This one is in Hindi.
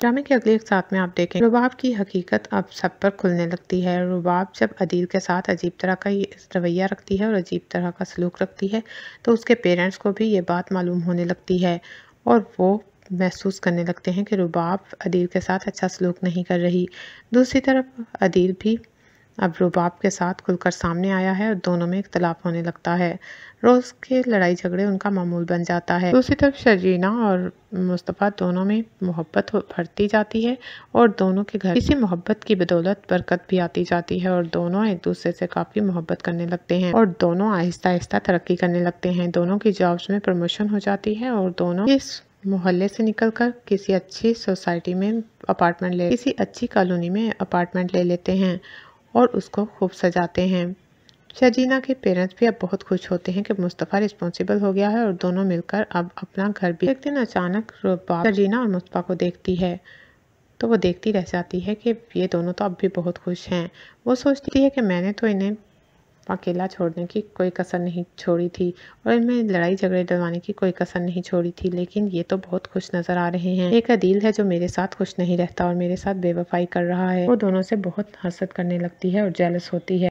ड्रामे के अगले एक साथ में आप देखें रुबाब की हकीकत अब सब पर खुलने लगती है रुबाब जब अदील के साथ अजीब तरह का ये रवैया रखती है और अजीब तरह का सलूक रखती है तो उसके पेरेंट्स को भी ये बात मालूम होने लगती है और वो महसूस करने लगते हैं कि रुबाब अदील के साथ अच्छा सलूक नहीं कर रही दूसरी तरफ अदील भी अब रुबाब के साथ खुलकर सामने आया है और दोनों में इख्तलाफ होने लगता है रोज़ के लड़ाई झगड़े उनका मामूल बन जाता है दूसरी तरफ शर्जीना और मुस्तफ़ा दोनों में मोहब्बत भरती जाती है और दोनों के घर इसी मोहब्बत की बदौलत बरकत भी आती जाती है और दोनों एक दूसरे से काफ़ी मोहब्बत करने लगते हैं और दोनों आहिस्ता आहिस्ता तरक्की करने लगते हैं दोनों की जॉब्स में प्रमोशन हो जाती है और दोनों इस मोहल्ले से निकलकर किसी अच्छी सोसाइटी में अपार्टमेंट ले किसी अच्छी कॉलोनी में अपार्टमेंट ले लेते हैं और उसको खूब सजाते हैं शजीना के पेरेंट्स भी अब बहुत खुश होते हैं कि मुस्तफ़ा रिस्पॉन्सिबल हो गया है और दोनों मिलकर अब अपना घर भी एक दिन अचानक शजीना और मुस्तफ़ा को देखती है तो वो देखती रह जाती है कि ये दोनों तो अब भी बहुत खुश हैं वो सोचती है कि मैंने तो इन्हें अकेला छोड़ने की कोई कसर नहीं छोड़ी थी और इनमें लड़ाई झगड़े डलवाने की कोई कसर नहीं छोड़ी थी लेकिन ये तो बहुत खुश नजर आ रहे हैं एक अदील है जो मेरे साथ खुश नहीं रहता और मेरे साथ बेवफाई कर रहा है वो दोनों से बहुत हसद करने लगती है और जेलस होती है